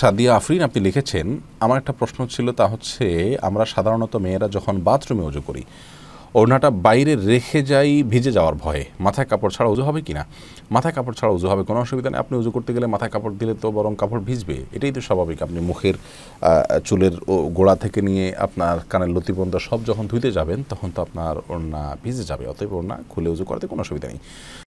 সাদিয়া আফরিন আপনি লিখেছেন আমার একটা প্রশ্ন ছিল তা হচ্ছে আমরা সাধারণত মেয়েরা যখন বাথরুমে উজু করি ওড়নাটা বাইরে রেখে যাই ভিজে যাওয়ার ভয়ে মাথায় কাপড় ছাড়া উজু হবে কি না মাথায় কাপড় ছাড়া উজু হবে কোনো অসুবিধা নেই আপনি উজু করতে গেলে মাথায় কাপড় দিলে তো বরং কাপড় ভিজবে এটাই তো স্বাভাবিক আপনি মুখের চুলের গোড়া থেকে নিয়ে আপনার কানের লতিপন্দ সব যখন ধুইতে যাবেন তখন তো আপনার ওড়না ভিজে যাবে অতএব ওড়না খুলে উজু করাতে কোনো অসুবিধা নেই